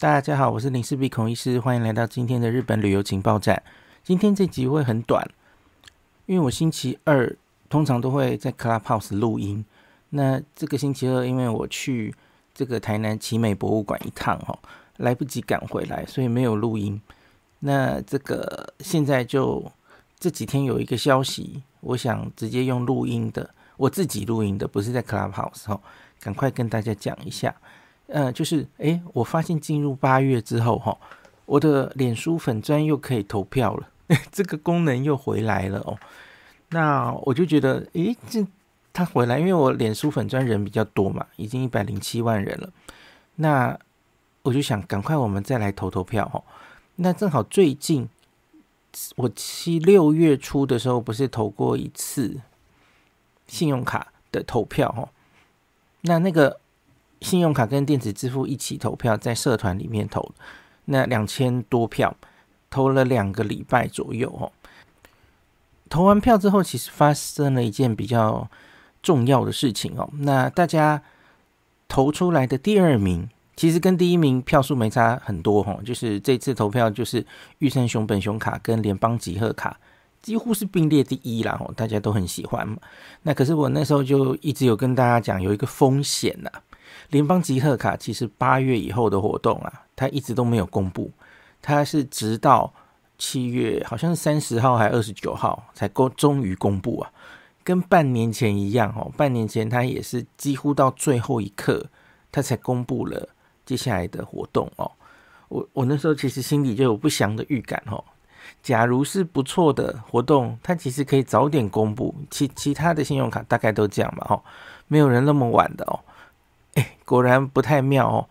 大家好，我是林世碧孔医师，欢迎来到今天的日本旅游情报站。今天这集会很短，因为我星期二通常都会在 Clubhouse 录音。那这个星期二，因为我去这个台南奇美博物馆一趟哦，来不及赶回来，所以没有录音。那这个现在就这几天有一个消息，我想直接用录音的，我自己录音的，不是在 Clubhouse 哦。赶快跟大家讲一下。嗯，就是哎，我发现进入八月之后哈，我的脸书粉砖又可以投票了，这个功能又回来了哦。那我就觉得，诶，这他回来，因为我脸书粉砖人比较多嘛，已经一百零七万人了。那我就想赶快，我们再来投投票哦。那正好最近我七六月初的时候，不是投过一次信用卡的投票哦。那那个。信用卡跟电子支付一起投票，在社团里面投，那两千多票，投了两个礼拜左右哦。投完票之后，其实发生了一件比较重要的事情哦。那大家投出来的第二名，其实跟第一名票数没差很多哦，就是这次投票就是玉山熊本熊卡跟联邦集贺卡几乎是并列第一啦。大家都很喜欢嘛。那可是我那时候就一直有跟大家讲，有一个风险呐。联邦集贺卡其实八月以后的活动啊，它一直都没有公布，它是直到七月好像是三十号还是二十九号才公终于公布啊，跟半年前一样哦，半年前它也是几乎到最后一刻它才公布了接下来的活动哦，我我那时候其实心里就有不祥的预感哦，假如是不错的活动，它其实可以早点公布，其其他的信用卡大概都这样嘛哈，没有人那么晚的哦。果然不太妙哦，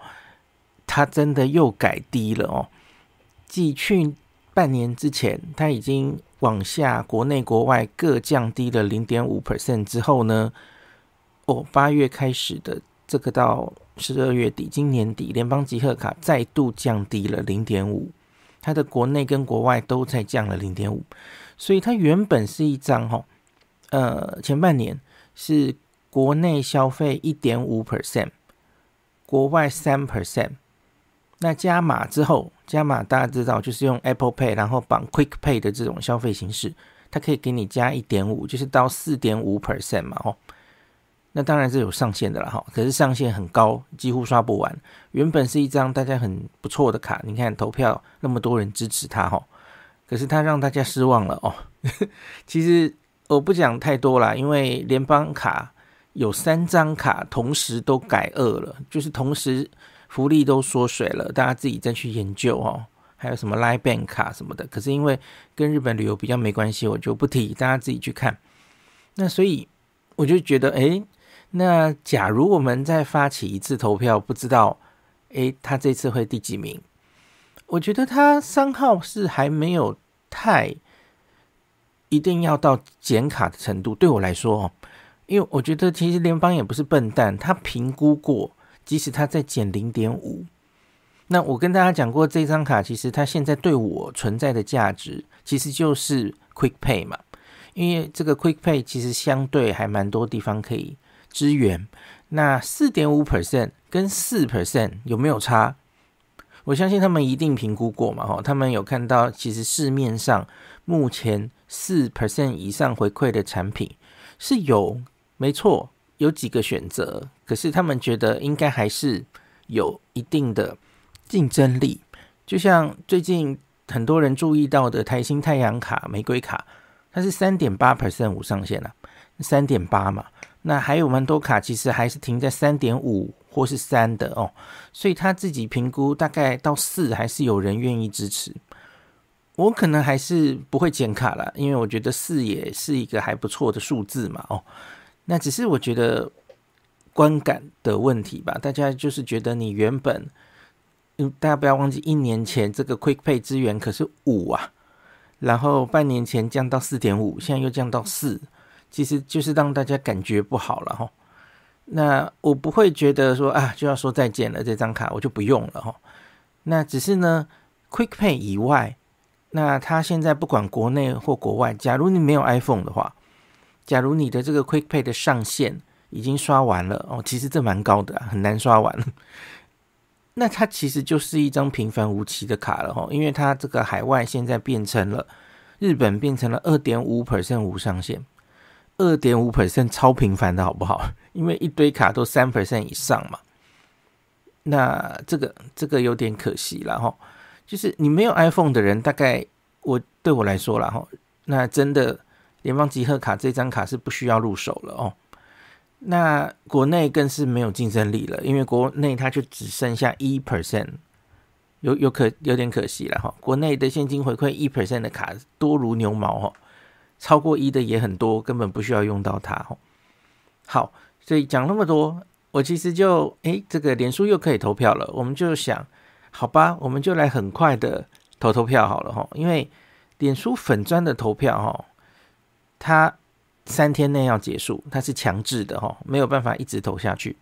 他真的又改低了哦。继去半年之前，他已经往下，国内国外各降低了零点五 percent 之后呢，哦，八月开始的这个到十二月底，今年底，联邦集贺卡再度降低了零点五，它的国内跟国外都在降了零点五，所以它原本是一张哈，呃，前半年是国内消费一点五 percent。国外三 percent，那加码之后，加码大家知道就是用 Apple Pay，然后绑 Quick Pay 的这种消费形式，它可以给你加一点五，就是到四点五 percent 嘛，哦。那当然是有上限的了，哈。可是上限很高，几乎刷不完。原本是一张大家很不错的卡，你看投票那么多人支持它，哈。可是它让大家失望了哦。其实我不讲太多啦，因为联邦卡。有三张卡同时都改二了，就是同时福利都缩水了，大家自己再去研究哦。还有什么 Line Bank 卡什么的，可是因为跟日本旅游比较没关系，我就不提，大家自己去看。那所以我就觉得，哎，那假如我们再发起一次投票，不知道，哎，他这次会第几名？我觉得他三号是还没有太一定要到减卡的程度，对我来说。哦。因为我觉得其实联邦也不是笨蛋，他评估过，即使他再减零点五，那我跟大家讲过，这张卡其实它现在对我存在的价值，其实就是 Quick Pay 嘛，因为这个 Quick Pay 其实相对还蛮多地方可以支援。那四点五 percent 跟四 percent 有没有差？我相信他们一定评估过嘛，哦，他们有看到其实市面上目前四 percent 以上回馈的产品是有。没错，有几个选择，可是他们觉得应该还是有一定的竞争力。就像最近很多人注意到的台星太阳卡、玫瑰卡，它是三点八 percent 无上限了，三点八嘛。那还有蛮多卡其实还是停在三点五或是三的哦。所以他自己评估大概到四还是有人愿意支持。我可能还是不会减卡了，因为我觉得四也是一个还不错的数字嘛。哦。那只是我觉得观感的问题吧，大家就是觉得你原本，嗯，大家不要忘记一年前这个 QuickPay 资源可是五啊，然后半年前降到四点五，现在又降到四，其实就是让大家感觉不好了哈。那我不会觉得说啊就要说再见了，这张卡我就不用了哈。那只是呢 QuickPay 以外，那他现在不管国内或国外，假如你没有 iPhone 的话。假如你的这个 QuickPay 的上限已经刷完了哦，其实这蛮高的，很难刷完。那它其实就是一张平凡无奇的卡了哈，因为它这个海外现在变成了日本变成了二点五 percent 无上限，二点五 percent 超频繁的好不好？因为一堆卡都三 percent 以上嘛。那这个这个有点可惜了哈，就是你没有 iPhone 的人，大概我对我来说了哈，那真的。联邦集贺卡这张卡是不需要入手了哦，那国内更是没有竞争力了，因为国内它就只剩下一 percent，有有可有点可惜了哈。国内的现金回馈一 percent 的卡多如牛毛哈，超过一的也很多，根本不需要用到它哦。好，所以讲那么多，我其实就诶，这个脸书又可以投票了，我们就想，好吧，我们就来很快的投投票好了哈，因为脸书粉砖的投票哈。他三天内要结束，他是强制的哈，没有办法一直投下去。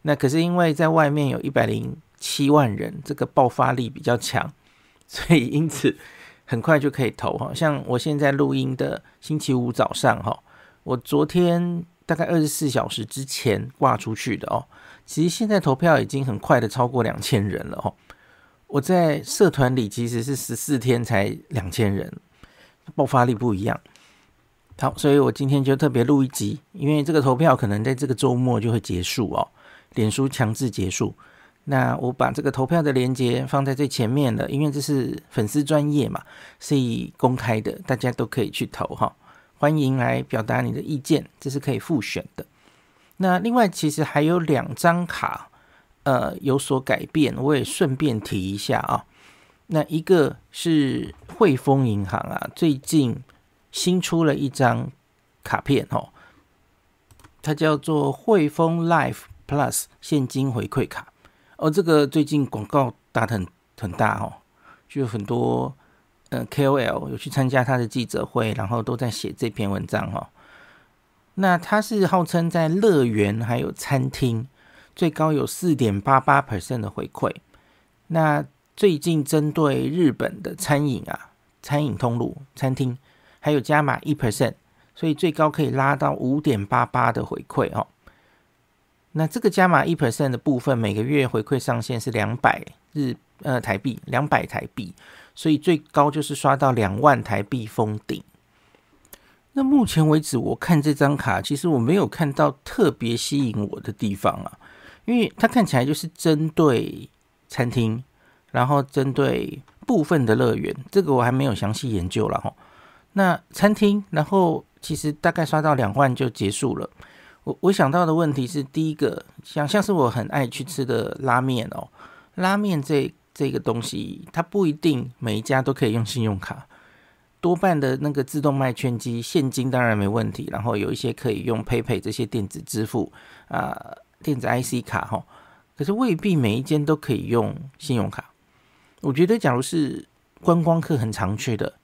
那可是因为在外面有一百零七万人，这个爆发力比较强，所以因此很快就可以投哈。像我现在录音的星期五早上哈，我昨天大概二十四小时之前挂出去的哦，其实现在投票已经很快的超过两千人了哦。我在社团里其实是十四天才两千人，爆发力不一样。好，所以我今天就特别录一集，因为这个投票可能在这个周末就会结束哦，脸书强制结束。那我把这个投票的链接放在最前面了，因为这是粉丝专业嘛，是以公开的，大家都可以去投哈，欢迎来表达你的意见，这是可以复选的。那另外其实还有两张卡，呃，有所改变，我也顺便提一下啊。那一个是汇丰银行啊，最近。新出了一张卡片哦，它叫做汇丰 Life Plus 现金回馈卡。哦，这个最近广告打的很很大哦，就很多呃 KOL 有去参加他的记者会，然后都在写这篇文章哦。那它是号称在乐园还有餐厅最高有四点八八 percent 的回馈。那最近针对日本的餐饮啊，餐饮通路餐厅。还有加码一 percent，所以最高可以拉到五点八八的回馈哦。那这个加码一 percent 的部分，每个月回馈上限是两百日呃台币，两百台币，所以最高就是刷到两万台币封顶。那目前为止，我看这张卡，其实我没有看到特别吸引我的地方啊，因为它看起来就是针对餐厅，然后针对部分的乐园，这个我还没有详细研究了哈。那餐厅，然后其实大概刷到两万就结束了。我我想到的问题是，第一个像像是我很爱去吃的拉面哦，拉面这这个东西，它不一定每一家都可以用信用卡。多半的那个自动卖圈机，现金当然没问题。然后有一些可以用 PayPay 这些电子支付啊，电子 IC 卡哈，可是未必每一间都可以用信用卡。我觉得，假如是观光客很常去的。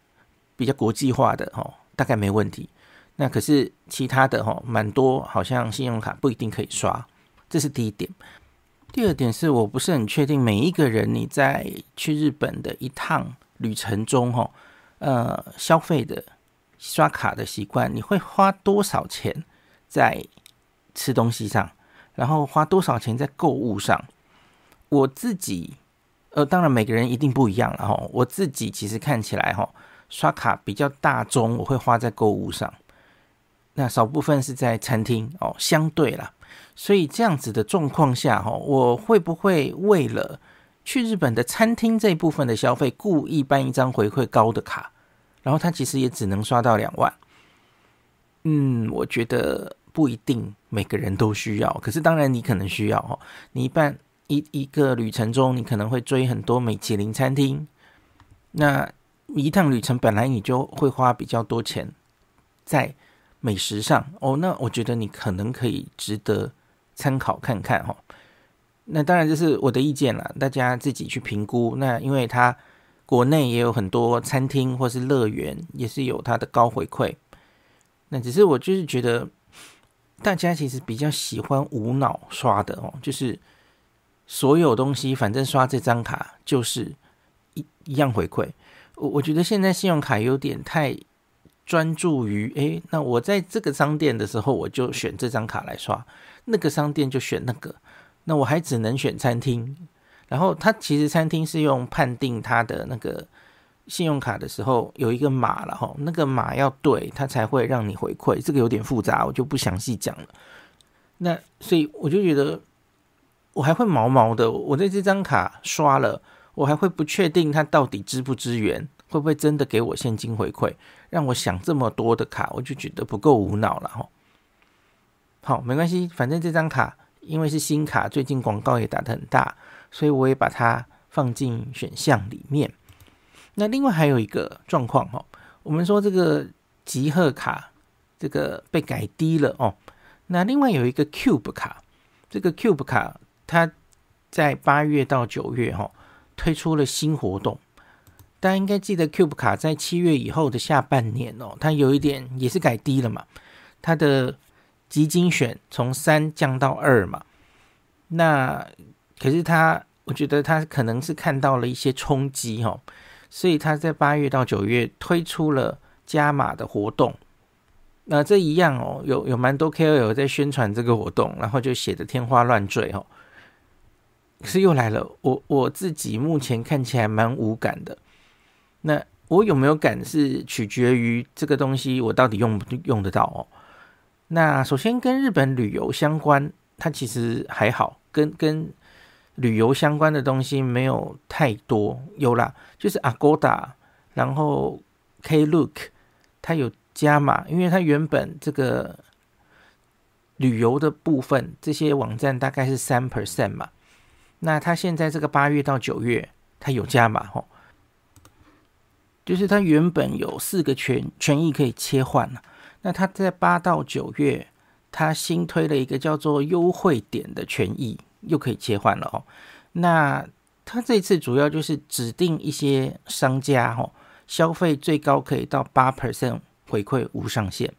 比较国际化的哦，大概没问题。那可是其他的哦，蛮多好像信用卡不一定可以刷，这是第一点。第二点是我不是很确定每一个人你在去日本的一趟旅程中哦，呃，消费的刷卡的习惯，你会花多少钱在吃东西上，然后花多少钱在购物上？我自己，呃，当然每个人一定不一样了哈。我自己其实看起来哈。刷卡比较大众，我会花在购物上，那少部分是在餐厅哦，相对啦。所以这样子的状况下，哈，我会不会为了去日本的餐厅这一部分的消费，故意办一张回馈高的卡？然后它其实也只能刷到两万。嗯，我觉得不一定每个人都需要，可是当然你可能需要哦。你办一一个旅程中，你可能会追很多米其林餐厅，那。一趟旅程本来你就会花比较多钱在美食上哦，那我觉得你可能可以值得参考看看哦。那当然就是我的意见了，大家自己去评估。那因为它国内也有很多餐厅或是乐园，也是有它的高回馈。那只是我就是觉得大家其实比较喜欢无脑刷的哦，就是所有东西反正刷这张卡就是一一样回馈。我我觉得现在信用卡有点太专注于诶，那我在这个商店的时候，我就选这张卡来刷，那个商店就选那个，那我还只能选餐厅。然后它其实餐厅是用判定它的那个信用卡的时候有一个码了哈，那个码要对它才会让你回馈，这个有点复杂，我就不详细讲了。那所以我就觉得我还会毛毛的，我在这张卡刷了。我还会不确定他到底支不支援，会不会真的给我现金回馈？让我想这么多的卡，我就觉得不够无脑了哈。好，没关系，反正这张卡因为是新卡，最近广告也打的很大，所以我也把它放进选项里面。那另外还有一个状况哈，我们说这个集贺卡这个被改低了哦。那另外有一个 Cube 卡，这个 Cube 卡它在八月到九月哈。推出了新活动，大家应该记得 Cube 卡在七月以后的下半年哦，它有一点也是改低了嘛，它的基金选从三降到二嘛。那可是它，我觉得它可能是看到了一些冲击哦，所以它在八月到九月推出了加码的活动。那这一样哦，有有蛮多 KOL 在宣传这个活动，然后就写的天花乱坠哦。是又来了，我我自己目前看起来蛮无感的。那我有没有感是取决于这个东西我到底用不用得到哦。那首先跟日本旅游相关，它其实还好，跟跟旅游相关的东西没有太多。有啦，就是 Agoda，然后 k l o o k 它有加码，因为它原本这个旅游的部分，这些网站大概是三 percent 嘛。那它现在这个八月到九月，它有加码哦，就是它原本有四个权权益可以切换那它在八到九月，它新推了一个叫做优惠点的权益，又可以切换了哦。那它这次主要就是指定一些商家，哦，消费最高可以到八 percent 回馈无上限。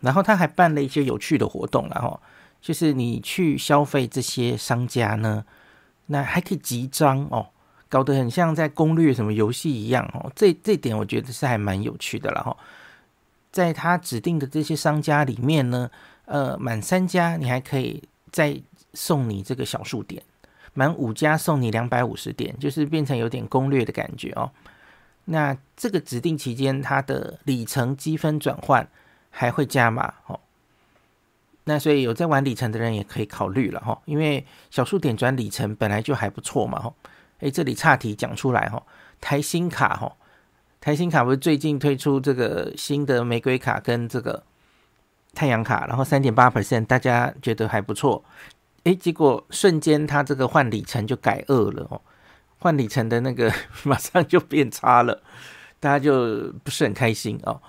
然后他还办了一些有趣的活动了，哦，就是你去消费这些商家呢。那还可以集章哦，搞得很像在攻略什么游戏一样哦。这这点我觉得是还蛮有趣的了哈。在他指定的这些商家里面呢，呃，满三家你还可以再送你这个小数点，满五家送你两百五十点，就是变成有点攻略的感觉哦。那这个指定期间，它的里程积分转换还会加码哦。那所以有在玩里程的人也可以考虑了哈，因为小数点转里程本来就还不错嘛哈。哎，这里差题讲出来哈，台新卡哈，台新卡不是最近推出这个新的玫瑰卡跟这个太阳卡，然后三点八 percent，大家觉得还不错。哎，结果瞬间它这个换里程就改恶了哦，换里程的那个 马上就变差了，大家就不是很开心哦。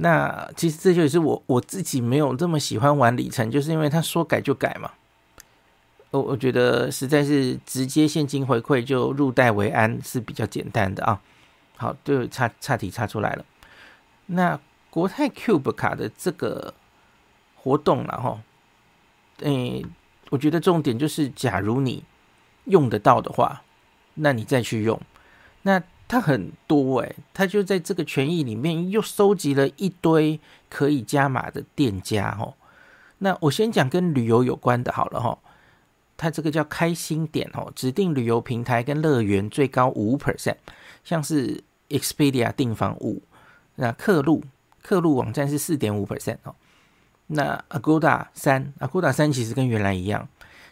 那其实这就是我我自己没有这么喜欢玩里程，就是因为他说改就改嘛。我我觉得实在是直接现金回馈就入袋为安是比较简单的啊。好，对，差差题差出来了。那国泰 Cube 卡的这个活动了哈，诶，我觉得重点就是，假如你用得到的话，那你再去用那。他很多哎，他就在这个权益里面又收集了一堆可以加码的店家哦。那我先讲跟旅游有关的好了哦，他这个叫开心点哦，指定旅游平台跟乐园最高五 percent，像是 Expedia 订房五，那客路客路网站是四点五 percent 哦。那 Agoda 三，Agoda 三其实跟原来一样。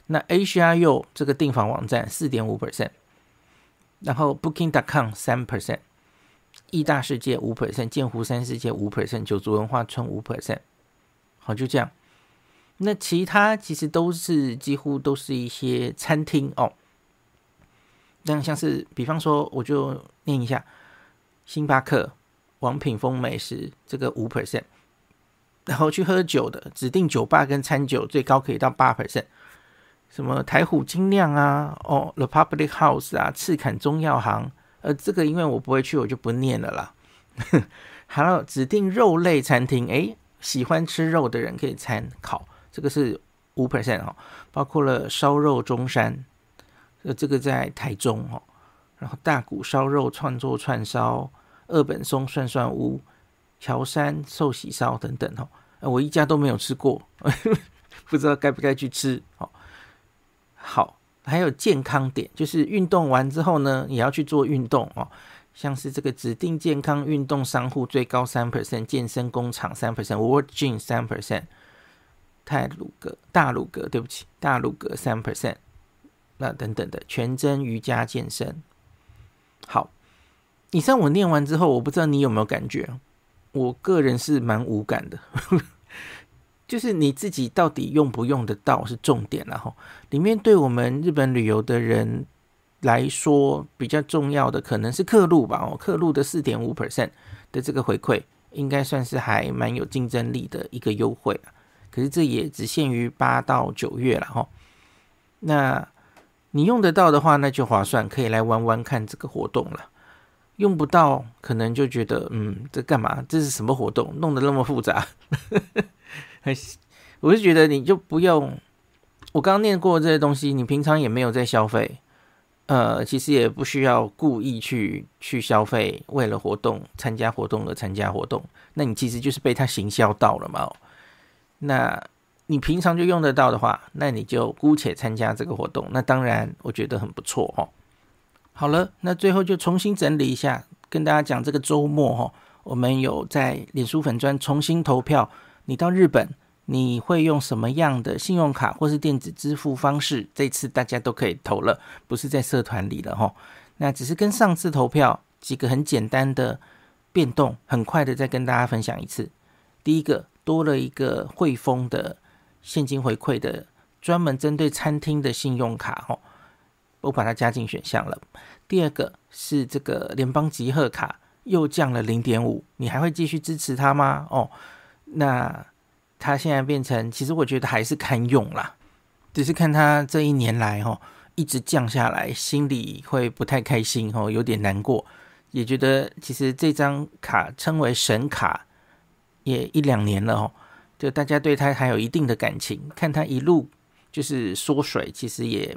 那 a i r u 这个订房网站四点五 percent。然后 Booking.com 三 percent，亿大世界五 percent，建湖山世界五 percent，九族文化村五 percent，好就这样。那其他其实都是几乎都是一些餐厅哦，那像是比方说，我就念一下，星巴克、王品峰美食这个五 percent，然后去喝酒的指定酒吧跟餐酒，最高可以到八 percent。什么台虎精酿啊，哦，The Public House 啊，赤坎中药行，呃，这个因为我不会去，我就不念了啦。还 有指定肉类餐厅，哎，喜欢吃肉的人可以参考，这个是五 percent 哦，包括了烧肉中山，呃，这个在台中哦，然后大骨烧肉串作串烧、二本松涮涮屋、桥山寿喜烧等等哦，我一家都没有吃过，不知道该不该去吃哦。好，还有健康点，就是运动完之后呢，也要去做运动哦。像是这个指定健康运动商户最高三 percent，健身工厂三 percent，World Gym 三 percent，泰鲁格、大鲁格，对不起，大鲁格三 percent，那等等的全真瑜伽健身。好，以上我念完之后，我不知道你有没有感觉，我个人是蛮无感的。就是你自己到底用不用得到是重点了哈。里面对我们日本旅游的人来说比较重要的可能是客路吧哦，客路的四点五 percent 的这个回馈应该算是还蛮有竞争力的一个优惠可是这也只限于八到九月了哈。那你用得到的话那就划算，可以来玩玩看这个活动了。用不到可能就觉得嗯，这干嘛？这是什么活动？弄得那么复杂。我是觉得你就不用。我刚念过这些东西，你平常也没有在消费，呃，其实也不需要故意去去消费，为了活动参加活动而参加活动，那你其实就是被他行销到了嘛。那你平常就用得到的话，那你就姑且参加这个活动，那当然我觉得很不错哦。好了，那最后就重新整理一下，跟大家讲这个周末哈，我们有在脸书粉砖重新投票。你到日本，你会用什么样的信用卡或是电子支付方式？这次大家都可以投了，不是在社团里了哈。那只是跟上次投票几个很简单的变动，很快的再跟大家分享一次。第一个多了一个汇丰的现金回馈的，专门针对餐厅的信用卡哈，我把它加进选项了。第二个是这个联邦集贺卡又降了零点五，你还会继续支持它吗？哦。那他现在变成，其实我觉得还是堪用啦，只是看他这一年来哦，一直降下来，心里会不太开心哦，有点难过，也觉得其实这张卡称为神卡也一两年了哦，就大家对他还有一定的感情，看他一路就是缩水，其实也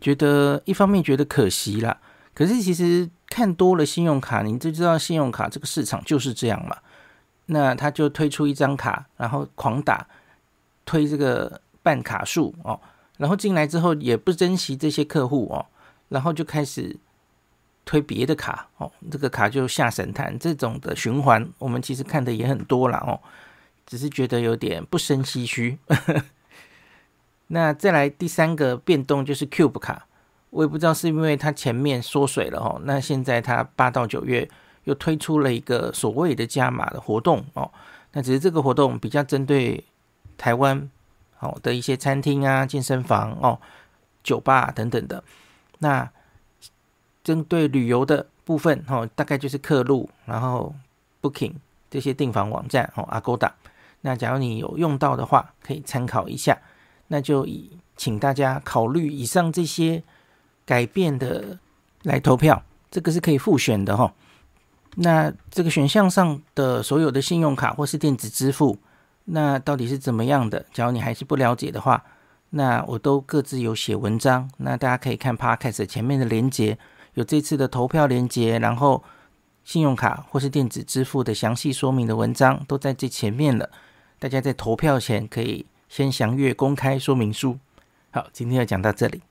觉得一方面觉得可惜啦，可是其实看多了信用卡，你就知道信用卡这个市场就是这样嘛。那他就推出一张卡，然后狂打推这个办卡数哦，然后进来之后也不珍惜这些客户哦，然后就开始推别的卡哦，这个卡就下神坛，这种的循环我们其实看的也很多了哦，只是觉得有点不生唏嘘。那再来第三个变动就是 Cube 卡，我也不知道是因为它前面缩水了哦，那现在它八到九月。又推出了一个所谓的加码的活动哦，那只是这个活动比较针对台湾好的一些餐厅啊、健身房哦、酒吧等等的。那针对旅游的部分哦，大概就是客路然后 booking 这些订房网站哦，Agoda。那假如你有用到的话，可以参考一下。那就以请大家考虑以上这些改变的来投票，这个是可以复选的哈。那这个选项上的所有的信用卡或是电子支付，那到底是怎么样的？假如你还是不了解的话，那我都各自有写文章，那大家可以看 podcast 前面的连接，有这次的投票连接，然后信用卡或是电子支付的详细说明的文章都在这前面了。大家在投票前可以先详阅公开说明书。好，今天要讲到这里。